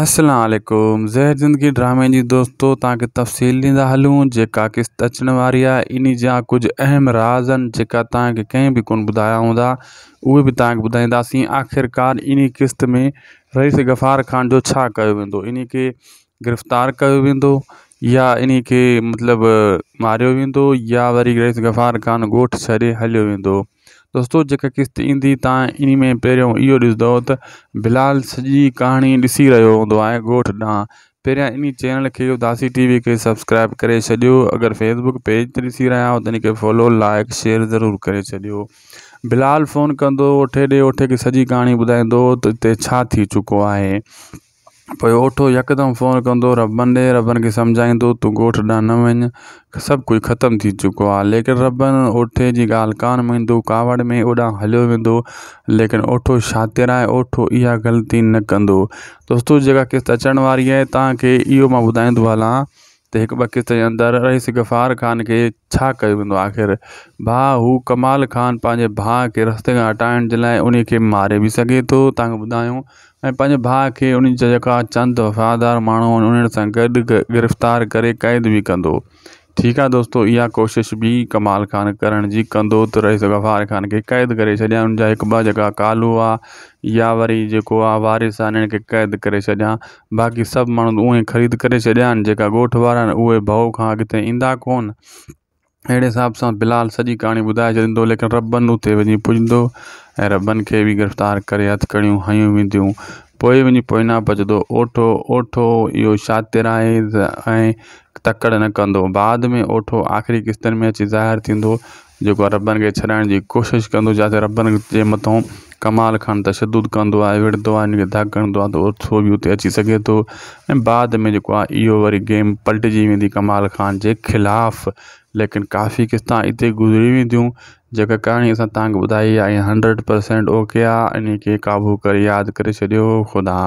असलम ज़हर ज़िंदगी ड्रामे की दोस्तों तक तफ़सील दींदा हलूँ जेका किस्त अचण वाली है इन जहाँ कुछ अहम राजन जो जेका भी को बि हूँ ॿुधाया हूंदा तक बि आख़िरकार इन किस्त में रईस गफ़ार ख़ान जो वो इन गिरफ़्तार किया वो या इन के मतलब मारो वो या वरी रईस गफ़ार ख़ान गोठ छे हलो वो दोस्तों जी किश्त इंदी तव्हां में पहिरियों इहो ॾिसंदव त बिलाल सजी कहानी ऐसी रो हूंदो आहे ॻोठ ॾांहुं इन चैनल के उदासी टीवी के सब्सक्राइब कर अगर फेसबुक पेज ते ॾिसी रहिया आहियो त फॉलो लाइक शेयर जरूर कर बिलाल फ़ोन कंदो ओठे ॾे ओठे खे सॼी कहाणी ॿुधाईंदो त हिते छा चुको है पोइ ओठो यकदमि फ़ोन कंदो रबनि ॾे रबनि खे तो तूं ॻोठ ॾांहुं न वञु सभु कुझु ख़तमु थी चुको आहे लेकिन रबनि ओठे जी ॻाल्हि कान मञंदो कावड़ में होॾां हलियो वेंदो लेकिन ओठो शातिराए ओठो इहा ग़लती न कंदो दोस्तो जेका किस्त अचण वारी आहे तव्हांखे इहो मां ॿुधाईंदो हलां एक हिकु किसे जे अंदरि रईस गफ़ार ख़ान के छा कयो आख़िर भा हू कमाल ख़ान पंहिंजे भा के रस्ते खां हटाइण जे लाइ उन मारे भी सघे तो तव्हांखे ॿुधायूं ऐं पंहिंजे भाउ उन चंद वफ़ादार माण्हू आहिनि गिरफ़्तार करे क़ैद भी कह ठीक है दोस्तों इहा कोशिश भी कमाल खान करण जी कंदो तो रही गफ़ार ख़ान के क़ैद कर छॾिया हुन जा कालू आ या वरी जो वारिस के क़ैद कर बाक़ी सब माण्हू उहे ख़रीद कर छॾिया आहिनि जेका ॻोठ वारा आहिनि उहे भउ खां हिसाब से बिलाल सॼी कहानी बुधा छो लेकिन रबन उते वञी पुॼंदो ऐं रबनि खे बि गिरफ़्तार करे हथकड़ियूं हयूं वेंदियूं पोए वही पोना बजद ओठो ओठो यो शातिर है तकड़ न कह बाद में ओठो आख़िरी किस्तन में अची ज़ाहिर थींदो जो रबन के छड़ने की कोशिश कोशिशि कंदो जिते रबनि कमाल खान तशद कंदो आहे विढ़ंदो आहे हिन धक कंदो आहे अची सके तो बाद में जो आहे इहो वरी गेम पलटी वी कमाल खान के खिलाफ लेकिन काफ़ी किस्त इतने गुज़री वेंद्यू जेका कहाणी असां तव्हांखे ॿुधाई आहे ऐं हंड्रेड परसेंट ओके आहे इनखे क़ाबू करे यादि करे छॾियो ख़ुदा